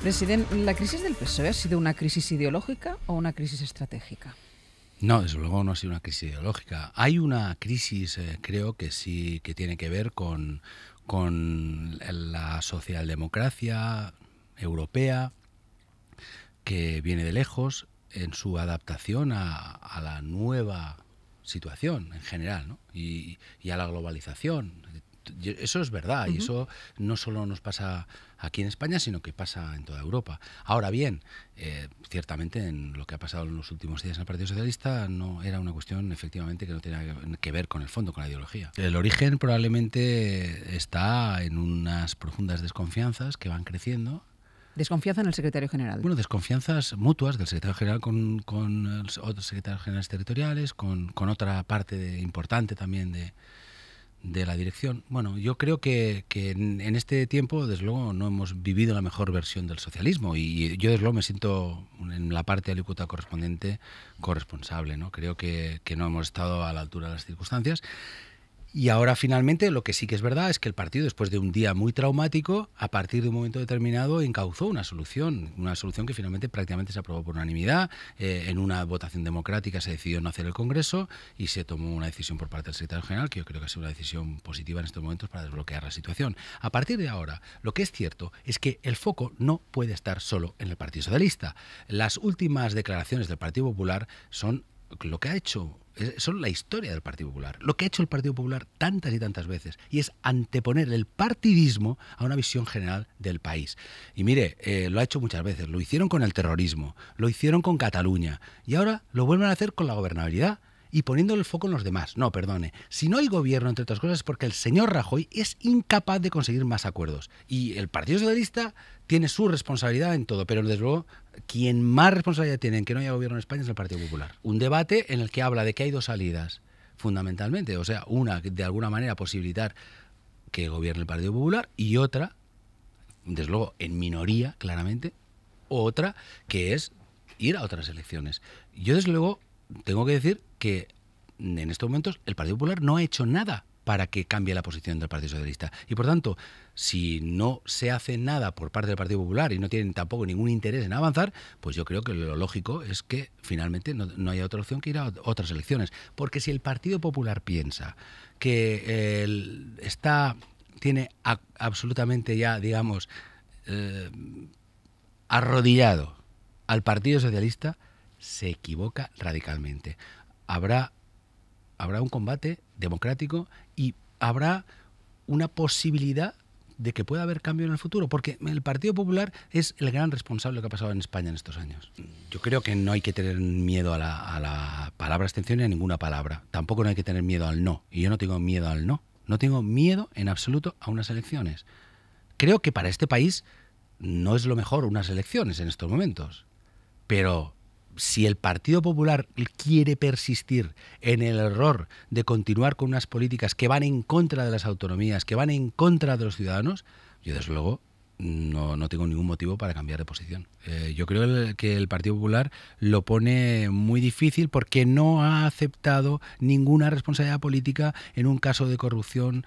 Presidente, ¿la crisis del PSOE ha sido una crisis ideológica o una crisis estratégica? No, desde luego no ha sido una crisis ideológica. Hay una crisis, eh, creo que sí, que tiene que ver con, la socialdemocracia europea, que viene de lejos en su adaptación a, la nueva situación en general ¿no? y, y, a la globalización eso es verdad y eso no solo nos pasa aquí en España, sino que pasa en toda Europa. Ahora bien, eh, ciertamente en lo que ha pasado en los últimos días en el Partido Socialista no era una cuestión efectivamente que no tenía que ver con el fondo, con la ideología. El origen probablemente está en unas profundas desconfianzas que van creciendo Desconfianza en el secretario general. Bueno, desconfianzas mutuas del secretario general con, otros secretarios generales territoriales, con, otra parte importante también de, de la dirección. Bueno, yo creo que, que, en este tiempo, desde luego, no hemos vivido la mejor versión del socialismo y yo, desde luego, me siento en la parte alicuta correspondiente corresponsable. ¿no? Creo que, que no hemos estado a la altura de las circunstancias y ahora finalmente lo que sí que es verdad es que el partido, después de un día muy traumático, a partir de un momento determinado encauzó una solución, una solución que finalmente prácticamente se aprobó por unanimidad. Eh, en una votación democrática se decidió no hacer el Congreso y se tomó una decisión por parte del secretario general, que yo creo que ha sido una decisión positiva en estos momentos para desbloquear la situación. A partir de ahora, lo que es cierto es que el foco no puede estar solo en el Partido Socialista. Las últimas declaraciones del Partido Popular son lo que ha hecho son la historia del Partido Popular. Lo que ha hecho el Partido Popular tantas y tantas veces, y es anteponer el partidismo a una visión general del país. Y mire, eh, lo ha hecho muchas veces, lo hicieron con el terrorismo, lo hicieron con Cataluña, y ahora lo vuelven a hacer con la gobernabilidad y poniendo el foco en los demás. No, perdone. Si no hay gobierno, entre otras cosas, es porque el señor Rajoy es incapaz de conseguir más acuerdos. Y el Partido Socialista tiene su responsabilidad en todo, pero desde luego quien más responsabilidad tiene en que no haya gobierno en España es el Partido Popular. Un debate en el que habla de que hay dos salidas, fundamentalmente. O sea, una, de alguna manera, posibilitar que gobierne el Partido Popular y otra, desde luego en minoría, claramente, otra que es ir a otras elecciones. Yo desde luego tengo que decir que en estos momentos el Partido Popular no ha hecho nada para que cambie la posición del Partido Socialista. Y por tanto, si no se hace nada por parte del Partido Popular y no tienen tampoco ningún interés en avanzar, pues yo creo que lo lógico es que finalmente no, haya otra opción que ir a otras elecciones. Porque si el Partido Popular piensa que eh, tiene absolutamente ya, digamos, eh, arrodillado al Partido Socialista, se equivoca radicalmente. Habrá, habrá un combate democrático y habrá una posibilidad de que pueda haber cambio en el futuro, porque el Partido Popular es el gran responsable de lo que ha pasado en España en estos años. Yo creo que no hay que tener miedo a la, palabra extensión ni a ninguna palabra. Tampoco no hay que tener miedo al no. Y yo no tengo miedo al no. No tengo miedo en absoluto a unas elecciones. Creo que para este país no es lo mejor unas elecciones en estos momentos. Pero si el Partido Popular quiere persistir en el error de continuar con unas políticas que van en contra de las autonomías, que van en contra de los ciudadanos, yo desde luego no, tengo ningún motivo para cambiar de posición. Eh, yo creo que el Partido Popular lo pone muy difícil porque no ha aceptado ninguna responsabilidad política en un caso de corrupción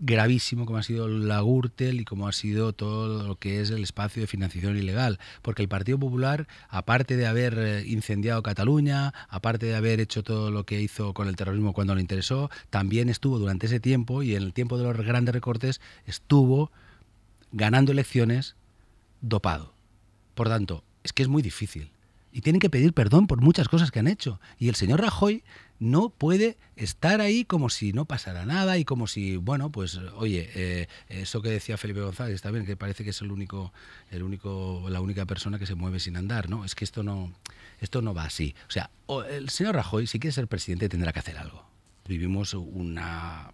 gravísimo como ha sido la Gürtel y como ha sido todo lo que es el espacio de financiación ilegal, porque el Partido Popular, aparte de haber eh, incendiado Cataluña, aparte de haber hecho todo lo que hizo con el terrorismo cuando le interesó, también estuvo durante ese tiempo y en el tiempo de los grandes recortes estuvo ganando elecciones dopado. Por tanto, es que es muy difícil. Y tienen que pedir perdón por muchas cosas que han hecho. Y el señor Rajoy no puede estar ahí como si no pasara nada y como si, bueno, pues oye, eh, eso que decía Felipe González está bien, que parece que es el único, el único, la única persona que se mueve sin andar, ¿no? Es que esto no, esto no va así. O sea, el señor Rajoy, si quiere ser presidente, tendrá que hacer algo. Vivimos una,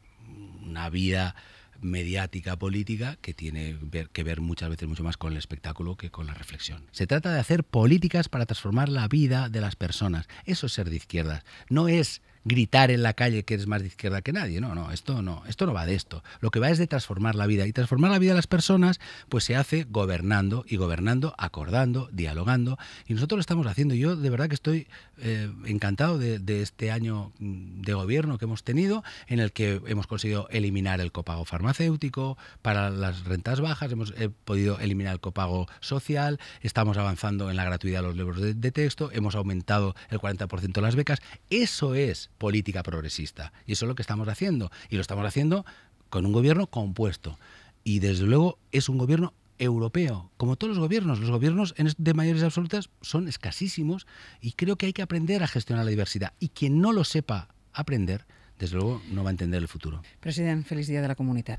una vida mediática política que tiene que ver muchas veces mucho más con el espectáculo que con la reflexión. Se trata de hacer políticas para transformar la vida de las personas. Eso es ser de izquierdas. No es gritar en la calle que eres más de izquierda que nadie. No, no, esto no, esto no va de esto. Lo que va es de transformar la vida. Y transformar la vida de las personas, pues se hace gobernando y gobernando, acordando, dialogando. Y nosotros lo estamos haciendo. Yo de verdad que estoy eh, encantado de, este año mm, de gobierno que hemos tenido, en el que hemos conseguido eliminar el copago farmacéutico, para las rentas bajas hemos podido eliminar el copago social, estamos avanzando en la gratuidad de los libros de, texto, hemos aumentado el 40% las becas. Eso es política progresista. Y eso es lo que estamos haciendo. Y lo estamos haciendo con un gobierno compuesto. Y desde luego es un gobierno europeo, como todos los gobiernos. Los gobiernos de mayores absolutas son escasísimos y creo que hay que aprender a gestionar la diversidad. Y quien no lo sepa aprender, desde luego no va a entender el futuro. Presidente, feliz Día de la Comunidad.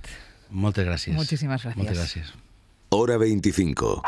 Muchas gracias. Muchísimas gracias. Muchas gracias. Hora 25.